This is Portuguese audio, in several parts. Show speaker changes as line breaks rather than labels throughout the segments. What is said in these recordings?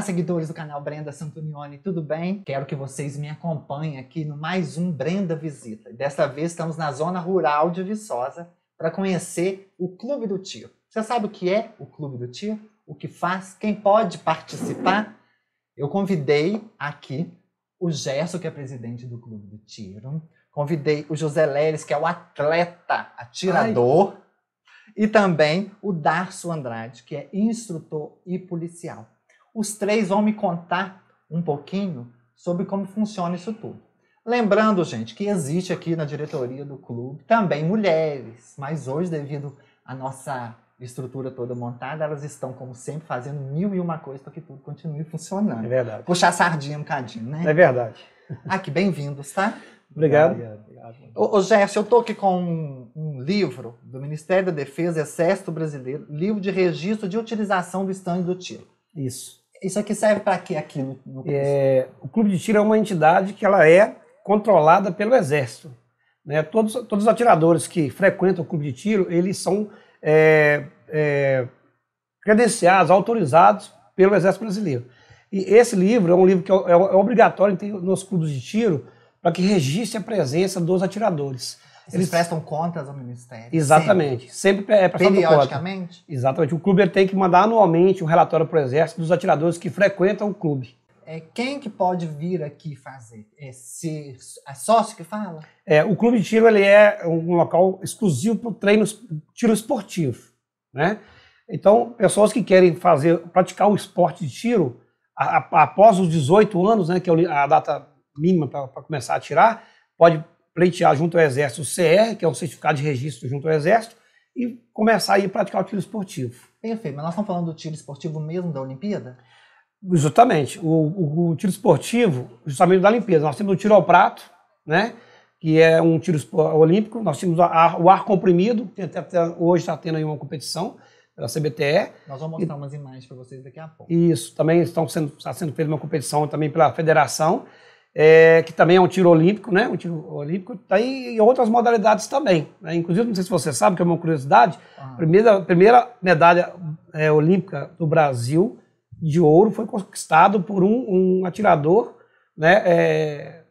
Olá, seguidores do canal Brenda Santunione, tudo bem? Quero que vocês me acompanhem aqui no mais um Brenda Visita. Desta vez estamos na zona rural de Viçosa para conhecer o Clube do Tiro. Você sabe o que é o Clube do Tiro? O que faz? Quem pode participar? Eu convidei aqui o Gerson, que é presidente do Clube do Tiro. Convidei o José Leles, que é o atleta atirador. Ai. E também o Darcio Andrade, que é instrutor e policial os três vão me contar um pouquinho sobre como funciona isso tudo. Lembrando, gente, que existe aqui na diretoria do clube também mulheres, mas hoje, devido à nossa estrutura toda montada, elas estão, como sempre, fazendo mil e uma coisas para que tudo continue funcionando. É verdade. Puxar sardinha um bocadinho, né? É verdade. Aqui, bem-vindos, tá? Obrigado. Obrigado. Ô, Gerson, eu estou aqui com um, um, livro do Ministério da Defesa, Exército Brasileiro, livro de registro de utilização do estande do tiro. Isso. Isso
aqui serve para quê aqui no, no é, O Clube de Tiro é uma entidade que ela é controlada pelo Exército. Né? Todos, todos os atiradores que frequentam o Clube de Tiro, eles são é, é, credenciados, autorizados pelo Exército Brasileiro. E esse livro é um livro que é, é obrigatório nos clubes de tiro para que registre a presença dos atiradores. Eles, Eles prestam contas ao Ministério? Exatamente. Sempre, sempre é, é prestado Periodicamente? Conta. Exatamente. O clube tem que mandar anualmente um relatório para o Exército dos atiradores que frequentam o clube.
É, quem que pode vir aqui fazer? É, se, é sócio que fala?
É, o clube de tiro ele é um local exclusivo para o treino tiro esportivo. Né? Então, pessoas que querem fazer praticar o esporte de tiro, a, a, após os 18 anos, né, que é a data mínima para começar a atirar, pode pleitear junto ao Exército o CR, que é um certificado de registro junto ao Exército, e começar a ir praticar o tiro esportivo. Perfeito, mas nós estamos falando do tiro esportivo mesmo da Olimpíada? Justamente, o, o, o tiro esportivo, justamente da Olimpíada. Nós temos o tiro ao prato, né? que é um tiro olímpico, nós tínhamos o ar, o ar comprimido, até, hoje está tendo aí uma competição pela CBTE.
Nós vamos mostrar e, umas imagens para vocês daqui a pouco.
Isso, também estão sendo, está sendo feita uma competição também pela federação é, que também é um tiro olímpico, né? Um tiro olímpico, tá e outras modalidades também. Né? Inclusive, não sei se você sabe, que é uma curiosidade, a ah. primeira, primeira medalha é, olímpica do Brasil de ouro foi conquistado por um, um atirador né, é,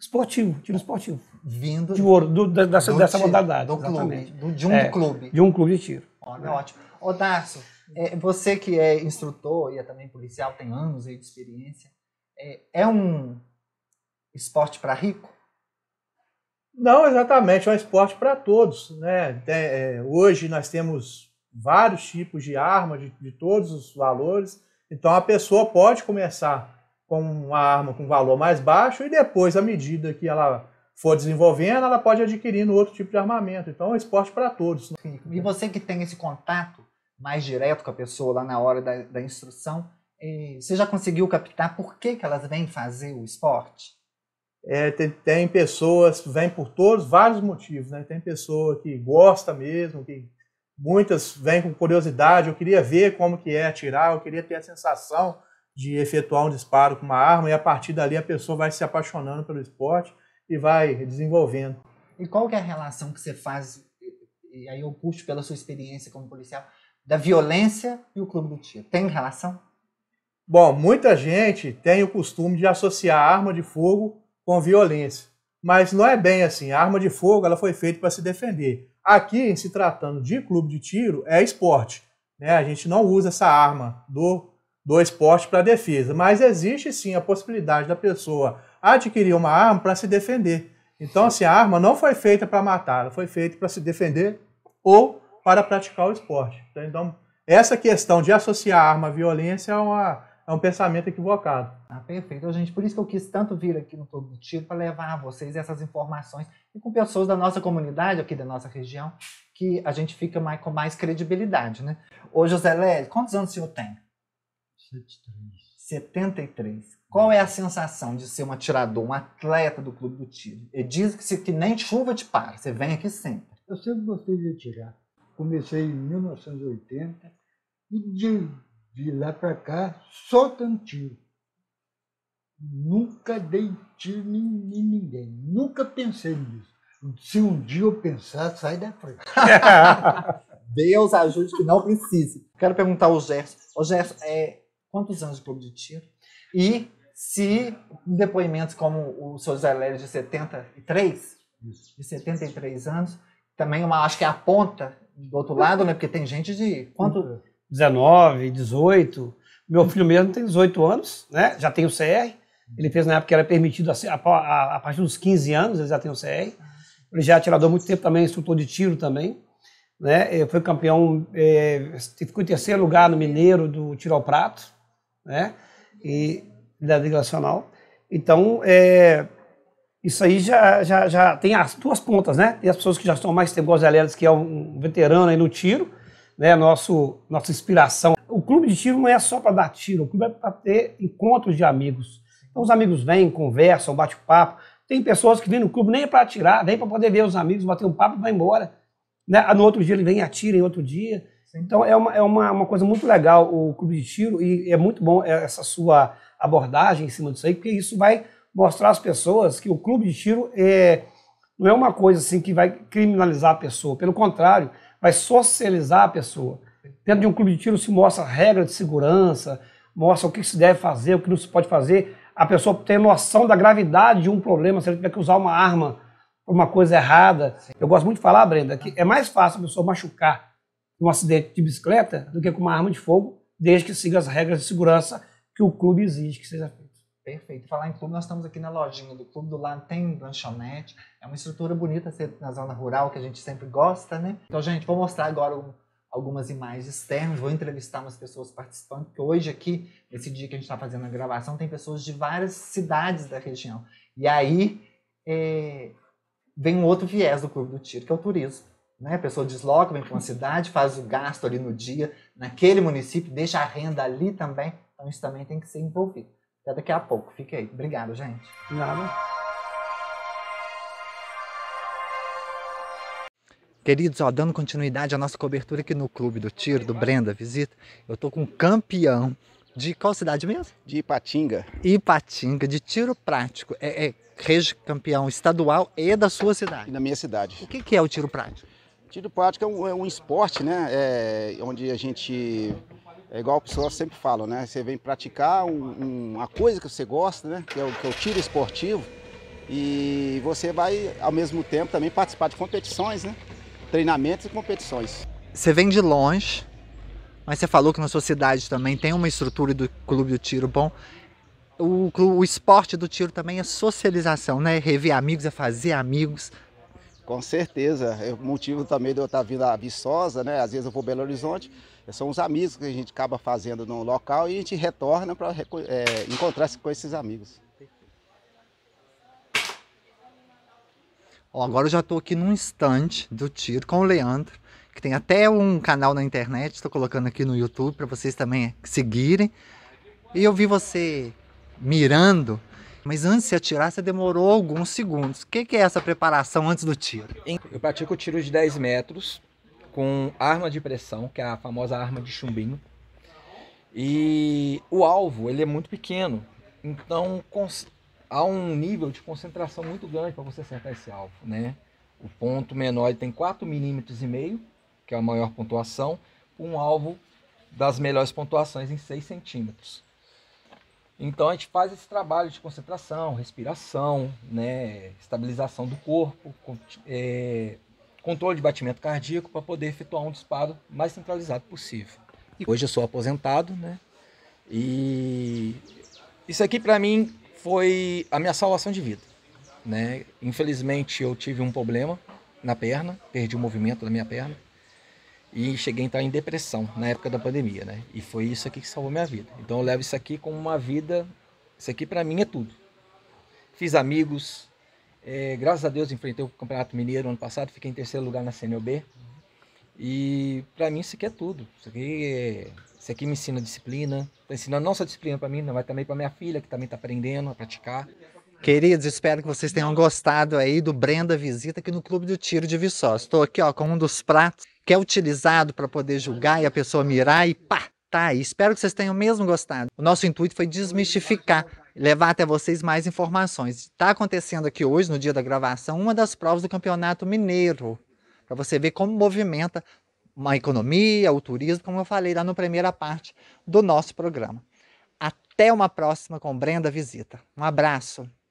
esportivo, tiro esportivo. Vindo de ouro, do, da, dessa, dessa tiro, modalidade. Do clube, do, de um é, clube. De um clube de tiro.
Olha, né? ótimo. Ô, Darcio, é, você que é instrutor e é também policial, tem anos aí de experiência, é,
é um esporte para rico? Não, exatamente, é um esporte para todos. Né? É, hoje nós temos vários tipos de arma, de, de, todos os valores, então a pessoa pode começar com uma arma com valor mais baixo e depois, à medida que ela for desenvolvendo, ela pode no outro tipo de armamento. Então é um esporte para todos. Né? E
você que tem esse contato mais direto com a pessoa lá na hora da, da instrução, eh, você já conseguiu captar por que, que elas vêm fazer o esporte?
É, tem, tem, pessoas, vêm por todos vários motivos, né? Tem pessoa que gosta mesmo, que muitas vêm com curiosidade, eu queria ver como que é atirar, eu queria ter a sensação de efetuar um disparo com uma arma e a partir dali a pessoa vai se apaixonando pelo esporte e vai desenvolvendo. E qual que é a relação que você faz, e aí eu puxo pela
sua experiência como policial, da violência e o clube do tiro? Tem relação?
Bom, muita gente tem o costume de associar arma de fogo com violência, mas não é bem assim. A arma de fogo ela foi feita para se defender. Aqui, em se tratando de clube de tiro, é esporte. Né? A gente não usa essa arma do, do esporte para defesa, mas existe sim a possibilidade da pessoa adquirir uma arma para se defender. Então, assim, a arma não foi feita para matar, ela foi feita para se defender ou para praticar o esporte. Então, essa questão de associar arma à violência é uma é um pensamento equivocado. Ah, perfeito. Gente, por isso que eu quis tanto vir aqui no Clube do Tiro para levar a vocês
essas informações e com pessoas da nossa comunidade, aqui da nossa região, que a gente fica mais, com mais credibilidade, né? Ô, José Lélio, quantos anos o senhor tem?
73.
73. Qual é a sensação de ser um atirador, um atleta do Clube do Tiro? Ele diz que, se, que nem chuva te para, você vem aqui sempre. Eu sempre gostei de atirar. Comecei em 1980 e de de lá para cá, só dando tiro. Nunca dei tiro em ninguém. Nunca pensei nisso. Se um dia eu pensar, sai da frente. Deus ajude que não precise. Quero perguntar ao Gerson. Ô Gerson, é, quantos anos de clube de tiro? E se depoimentos como o seu Zé Lério de 73, Isso. de 73 anos, também uma, acho que é a ponta do outro lado, né? Porque tem gente de quanto
19, 18. Meu filho mesmo tem 18 anos, né? Já tem o CR. Ele fez na época que era permitido a, a, a partir dos 15 anos, ele já tem o CR. Ele já é atirador há muito tempo também, instrutor de tiro também. Né? foi campeão, é, ficou em terceiro lugar no Mineiro do Tiro ao Prato, né? E da Liga Nacional. Então, é, isso aí já, já, já tem as duas pontas, né? Tem as pessoas que já estão mais tempo, igual que é um veterano aí no tiro, né, nosso, nossa inspiração. O clube de tiro não é só para dar tiro, o clube é para ter encontros de amigos. Então os amigos vêm, conversam, bate papo. Tem pessoas que vêm no clube nem para atirar, vêm para poder ver os amigos, bater um papo e vai embora. Né? Ah, no outro dia ele vem e atira, em outro dia. Então é, uma, é uma, uma coisa muito legal o clube de tiro e é muito bom é, essa sua abordagem em cima disso aí, porque isso vai mostrar às pessoas que o clube de tiro é, não é uma coisa assim que vai criminalizar a pessoa. Pelo contrário, vai socializar a pessoa. Dentro de um clube de tiro se mostra regra de segurança, mostra o que se deve fazer, o que não se pode fazer. A pessoa tem noção da gravidade de um problema, se ele tiver que usar uma arma por uma coisa errada. Sim. Eu gosto muito de falar, Brenda, que é mais fácil a pessoa machucar num acidente de bicicleta do que com uma arma de fogo, desde que siga as regras de segurança que o clube exige que seja feito.
Perfeito. Falar em clube, nós estamos aqui na lojinha do clube, do lado tem lanchonete. É uma estrutura bonita ser na zona rural, que a gente sempre gosta, né? Então, gente, vou mostrar agora um, algumas imagens externas, vou entrevistar umas pessoas participando, porque hoje aqui, nesse dia que a gente está fazendo a gravação, tem pessoas de várias cidades da região. E aí é, vem um outro viés do Clube do Tiro, que é o turismo. Né? A pessoa desloca, vem para uma cidade, faz o gasto ali no dia, naquele município, deixa a renda ali também. Então, isso também tem que ser envolvido. Até daqui a pouco. Fique aí. Obrigado, gente. Nada. Queridos, ó, dando continuidade à nossa cobertura aqui no Clube do Tiro, do Brenda Visita, eu tô com um campeão de qual cidade mesmo? De Ipatinga. Ipatinga, de tiro prático. É, é campeão estadual e da sua cidade. E da minha cidade. O que, que é o tiro prático?
Tiro prático é um, é um esporte, né? É, onde a gente é igual o pessoas sempre fala, né? Você vem praticar um, uma coisa que você gosta, né? Que é, o, que é o tiro esportivo. E você vai, ao mesmo tempo, também participar de competições, né? Treinamentos e competições.
Você vem de longe, mas você falou que na sua cidade também tem uma estrutura do clube do tiro bom. O, o esporte do tiro também é socialização, né? Rever amigos, é fazer amigos.
Com certeza. É o motivo também de eu estar vindo a Viçosa, né? Às vezes eu vou Belo Horizonte são os amigos que a gente acaba fazendo no local e a gente retorna para é, encontrar-se com esses amigos.
Ó, agora eu já estou aqui num instante do tiro com o Leandro, que tem até um canal na internet, estou colocando aqui no YouTube para vocês também seguirem. E eu vi você mirando mas antes de atirar, você demorou alguns segundos. O que, é essa preparação antes do tiro? Eu pratico o tiro de 10 metros com
arma de pressão, que é a famosa arma de chumbinho. E o alvo, ele é muito pequeno, então há um nível de concentração muito grande para você acertar esse alvo, né? O ponto menor tem 4 milímetros e meio, que é a maior pontuação, um alvo das melhores pontuações em 6 centímetros. Então a gente faz esse trabalho de concentração, respiração, né, estabilização do corpo, é, controle de batimento cardíaco para poder efetuar um disparo mais centralizado possível. E hoje eu sou aposentado, né? E isso aqui para mim foi a minha salvação de vida, né? Infelizmente eu tive um problema na perna, perdi o movimento da minha perna e cheguei a entrar em depressão na época da pandemia, né? E foi isso aqui que salvou minha vida. Então eu levo isso aqui como uma vida, isso aqui para mim é tudo. Fiz amigos, é, graças a Deus enfrentei o Campeonato Mineiro ano passado, fiquei em terceiro lugar na CNB. E para mim isso aqui é tudo. Isso aqui, é, isso aqui me ensina disciplina. está ensinando não só disciplina para mim, mas também para minha filha, que também está aprendendo a
praticar. Queridos, espero que vocês tenham gostado aí do Brenda Visita aqui no Clube do Tiro de Viçosa. Estou aqui ó, com um dos pratos que é utilizado para poder julgar e a pessoa mirar e pá, tá aí. Espero que vocês tenham mesmo gostado. O nosso intuito foi desmistificar levar até vocês mais informações. Está acontecendo aqui hoje, no dia da gravação, uma das provas do Campeonato Mineiro, para você ver como movimenta a economia, o turismo, como eu falei lá na primeira parte do nosso programa. Até uma próxima com Brenda Visita. Um abraço.